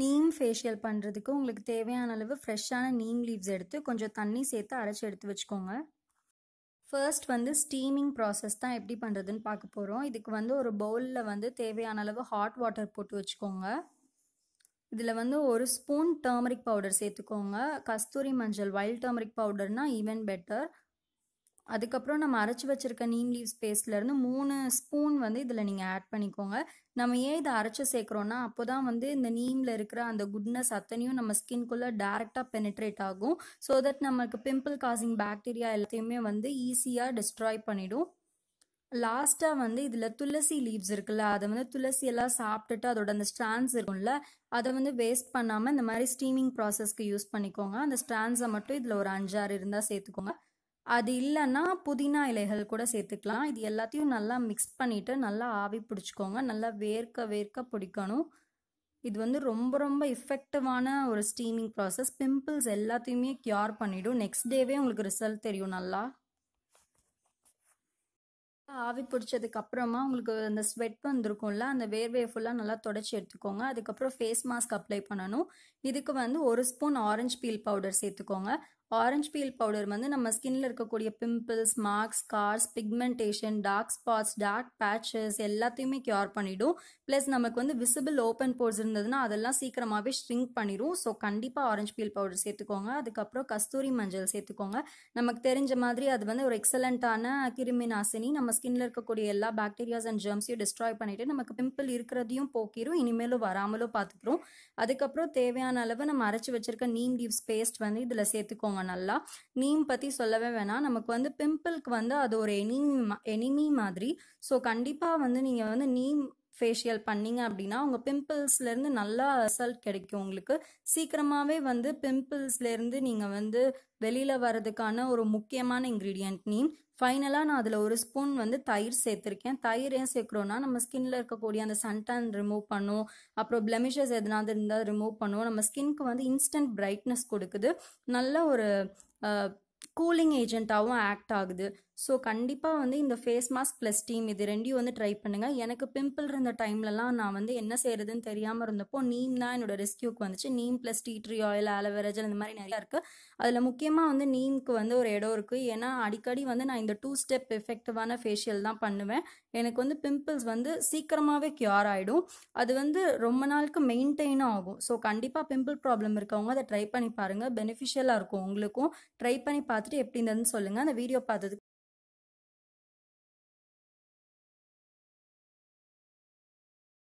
neem facial பண்ணுறதுக்கு உங்களுக்கு தேவையான அளவு ஃப்ரெஷ்ஷான நீம் லீவ்ஸ் எடுத்து கொஞ்சம் தண்ணி சேர்த்து அரைச்சி எடுத்து வச்சுக்கோங்க ஃபர்ஸ்ட் வந்து ஸ்டீமிங் ப்ராசஸ் தான் எப்படி பண்ணுறதுன்னு பார்க்க போகிறோம் இதுக்கு வந்து ஒரு பவுலில் வந்து தேவையான அளவு ஹாட் வாட்டர் போட்டு வச்சுக்கோங்க இதில் வந்து ஒரு ஸ்பூன் டர்மரிக் பவுடர் சேர்த்துக்கோங்க கஸ்தூரி மஞ்சள் வைல்ட் டர்மரிக் பவுடர்னால் ஈவன் பெட்டர் அதுக்கப்புறம் நம்ம அரைச்சி வச்சுருக்க நீம் லீவ்ஸ் பேஸ்ட்லேருந்து மூணு ஸ்பூன் வந்து இதில் நீங்கள் ஆட் பண்ணிக்கோங்க நம்ம ஏன் இதை அரைச்சி சேர்க்குறோன்னா அப்போ தான் வந்து இந்த நீமில் இருக்கிற அந்த குட்னஸ் அத்தனையும் நம்ம ஸ்கின்குள்ளே டேரெக்டாக பெனிட்ரேட் ஆகும் ஸோ தட் நமக்கு பிம்பிள் காசிங் பேக்டீரியா எல்லாத்தையுமே வந்து ஈஸியாக டிஸ்ட்ராய் பண்ணிவிடும் லாஸ்ட்டாக வந்து இதில் துளசி லீவ்ஸ் இருக்குல்ல அதை வந்து துளசி எல்லாம் சாப்பிட்டுட்டு அதோட அந்த ஸ்ட்ராண்ட்ஸ் இருக்கும்ல அதை வந்து வேஸ்ட் பண்ணாமல் இந்த மாதிரி ஸ்டீமிங் ப்ராசஸ்க்கு யூஸ் பண்ணிக்கோங்க அந்த ஸ்ட்ராண்ட்ஸை மட்டும் இதில் ஒரு அஞ்சாறு இருந்தால் சேர்த்துக்கோங்க அது இல்லைன்னா புதினா இலைகள் கூட சேர்த்துக்கலாம் இது எல்லாத்தையும் நல்லா மிக்ஸ் பண்ணிவிட்டு நல்லா ஆவி பிடிச்சிக்கோங்க நல்லா வேர்க்க வேர்க்க பிடிக்கணும் இது வந்து ரொம்ப ரொம்ப எஃபெக்டிவான ஒரு ஸ்டீமிங் ப்ராசஸ் பிம்பிள்ஸ் எல்லாத்தையுமே க்யூர் பண்ணிவிடும் நெக்ஸ்ட் டேவே உங்களுக்கு ரிசல்ட் தெரியும் நல்லா ஆவி பிடிச்சதுக்கு அப்புறமா உங்களுக்கு அந்த ஸ்வெட் வந்திருக்கும்ல அந்த வேர்வே ஃபுல்லாக நல்லா தொடச்சி எடுத்துக்கோங்க அதுக்கப்புறம் ஃபேஸ் மாஸ்க் அப்ளை பண்ணணும் இதுக்கு வந்து ஒரு ஸ்பூன் ஆரஞ்சு பீல் பவுடர் சேர்த்துக்கோங்க ஆரஞ்சு பீல் பவுடர் வந்து நம்ம ஸ்கின்ல இருக்கக்கூடிய pimples marks scars pigmentation dark spots dark patches எல்லாத்தையுமே கியூர் பண்ணிடும் ப்ளஸ் நமக்கு வந்து விசிபிள் ஓப்பன் போர்ஸ் இருந்ததுன்னா அதெல்லாம் சீக்கிரமாகவே ஸ்ட்ரிங்க் பண்ணிடும் ஸோ கண்டிப்பாக ஆரஞ்சு பீல் பவுடர் சேர்த்துக்கோங்க அதுக்கப்புறம் கஸ்தூரி மஞ்சள் சேர்த்துக்கோங்க நமக்கு தெரிஞ்ச மாதிரி அது வந்து ஒரு எக்ஸலண்ட்டான கிருமி நாசினி நம்ம ஸ்கின்ல இருக்கக்கூடிய எல்லா பாக்டீரியாஸ் அண்ட் ஜெர்ம்ஸையும் டிஸ்ட்ராய் பண்ணிட்டு நமக்கு பிம்பிள் இருக்கிறதையும் போக்கிரும் இனிமேலும் வராமலும் பாத்துக்கிறோம் அதுக்கப்புறம் தேவையான அளவு நம்ம அரைச்சி வச்சிருக்க நீம் லீவ்ஸ் பேஸ்ட் வந்து இதில் சேர்த்துக்கோங்க வச்சுக்கோங்க நல்லா நீம் பற்றி சொல்லவே வேணாம் நமக்கு வந்து பிம்பிள்க்கு வந்து அது ஒரு எனிமி எனிமி மாதிரி ஸோ கண்டிப்பாக வந்து நீங்கள் வந்து நீம் ஃபேஷியல் பண்ணீங்க அப்படின்னா உங்கள் பிம்பிள்ஸ்லேருந்து நல்லா ரிசல்ட் கிடைக்கும் உங்களுக்கு சீக்கிரமாகவே வந்து பிம்பிள்ஸ்லேருந்து நீங்கள் வந்து வெளியில் வர்றதுக்கான ஒரு முக்கியமான இன்க்ரீடியன்ட் நீம் ஃபைனலாக நான் அதில் ஒரு ஸ்பூன் வந்து தயிர் சேர்த்துருக்கேன் தயிர் ஏன் சேர்க்குறோன்னா நம்ம ஸ்கின்ல இருக்கக்கூடிய அந்த சன்டான் ரிமூவ் பண்ணும் அப்புறம் பிளமிஷஸ் எதனாவது இருந்தால் ரிமூவ் பண்ணுவோம் நம்ம ஸ்கின்க்கு வந்து இன்ஸ்டன்ட் பிரைட்னஸ் கொடுக்குது நல்ல ஒரு கூலிங் ஏஜென்ட்டாகவும் ஆக்ட் ஆகுது ஸோ கண்டிப்பாக வந்து இந்த ஃபேஸ் மாஸ்க் ப்ளஸ் டீம் இது ரெண்டையும் வந்து ட்ரை பண்ணுங்கள் எனக்கு பிம்பிள் இருந்த டைம்லலாம் நான் வந்து என்ன செய்கிறதுன்னு தெரியாமல் இருந்தப்போ நீம் தான் என்னோட ரெஸ்கியூக்கு வந்துச்சு neem plus tea tree oil aloe vera gel இந்த மாதிரி நிறையா இருக்குது அதில் முக்கியமாக வந்து நீம்க்கு வந்து ஒரு இடம் இருக்குது ஏன்னா அடிக்கடி வந்து நான் இந்த டூ ஸ்டெப் எஃபெக்டிவான ஃபேஷியல் தான் பண்ணுவேன் எனக்கு வந்து பிம்பிள்ஸ் வந்து சீக்கிரமாகவே க்யூர் ஆகிடும் அது வந்து ரொம்ப நாளுக்கு மெயின்டைன் ஆகும் ஸோ கண்டிப்பாக பிம்பிள் ப்ராப்ளம் இருக்கவங்க அதை ட்ரை பண்ணி பாருங்கள் பெனிஃபிஷியலாக இருக்கும் உங்களுக்கும் ட்ரை பண்ணி பார்த்துட்டு எப்படி இருந்ததுன்னு சொல்லுங்கள் அந்த வீடியோ பார்த்ததுக்கு